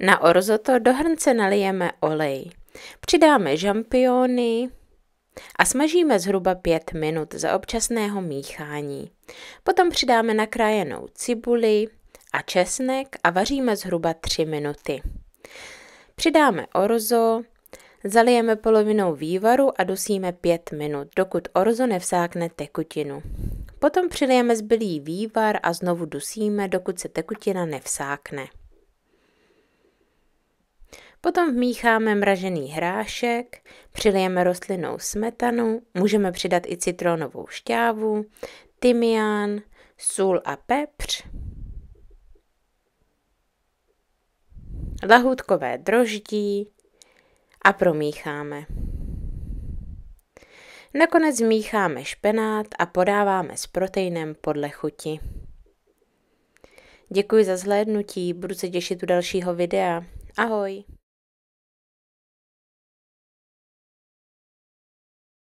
Na orzoto do hrnce nalijeme olej. Přidáme žampiony a smažíme zhruba 5 minut za občasného míchání. Potom přidáme nakrájenou cibuli a česnek a vaříme zhruba 3 minuty. Přidáme orzo, zalijeme polovinou vývaru a dusíme 5 minut, dokud orzo nevsákne tekutinu. Potom přilijeme zbylý vývar a znovu dusíme, dokud se tekutina nevsákne. Potom vmícháme mražený hrášek, přilijeme rostlinnou smetanu, můžeme přidat i citronovou šťávu, tymián, sůl a pepř, lahůdkové droždí a promícháme. Nakonec mícháme špenát a podáváme s proteinem podle chuti. Děkuji za zhlédnutí, budu se těšit u dalšího videa. Ahoj!